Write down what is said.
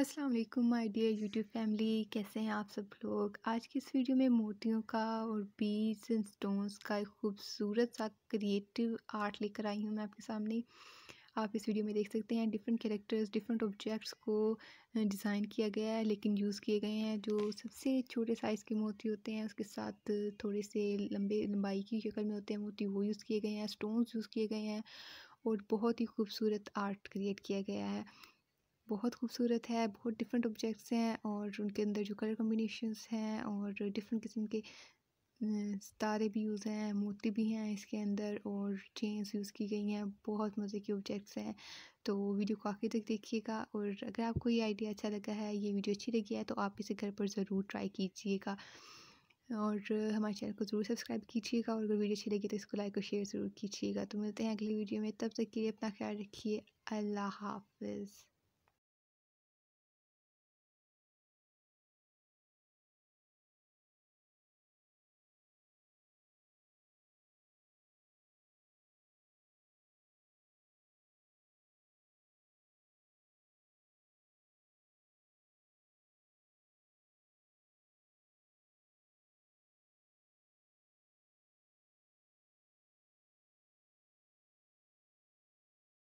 अस्सलाम वालेकुम my dear YouTube family कैसे हैं आप सब लोग आज की इस वीडियो में मोतियों का और बीज एंड स्टोन्स का एक खूबसूरत सा क्रिएटिव आर्ट लेकर आई हूँ मैं आपके सामने आप इस वीडियो में देख सकते हैं डिफरेंट कैरेक्टर्स डिफरेंट ऑब्जेक्ट्स को डिज़ाइन किया गया है लेकिन यूज़ किए गए हैं जो सबसे छोटे साइज़ के मोती होते हैं उसके साथ थोड़े से लंबे लंबाई की शक्ल में होते हैं मोती वो यूज़ किए गए हैं स्टोन्स यूज़ किए गए हैं और बहुत ही खूबसूरत आर्ट क्रिएट किया गया है बहुत खूबसूरत है बहुत डिफरेंट ऑब्जेक्ट्स हैं और उनके अंदर जो कलर कम्बिनेशन हैं और डिफरेंट किस्म के सितारे भी यूज़ हैं मोती भी हैं इसके अंदर और चेन्स यूज़ की गई हैं बहुत मज़े के ऑब्जेक्ट्स हैं तो वीडियो को आखिर तक देखिएगा और अगर आपको ये आइडिया अच्छा लगा है ये वीडियो अच्छी लगी है तो आप इसे घर पर ज़रूर ट्राई कीजिएगा और हमारे चैनल को ज़रूर सब्सक्राइब कीजिएगा और अगर वीडियो अच्छी लगी तो इसको लाइक और शेयर ज़रूर कीजिएगा तो मिलते हैं अगली वीडियो में तब तक के लिए अपना ख्याल रखिए अल्लाह हाफिज़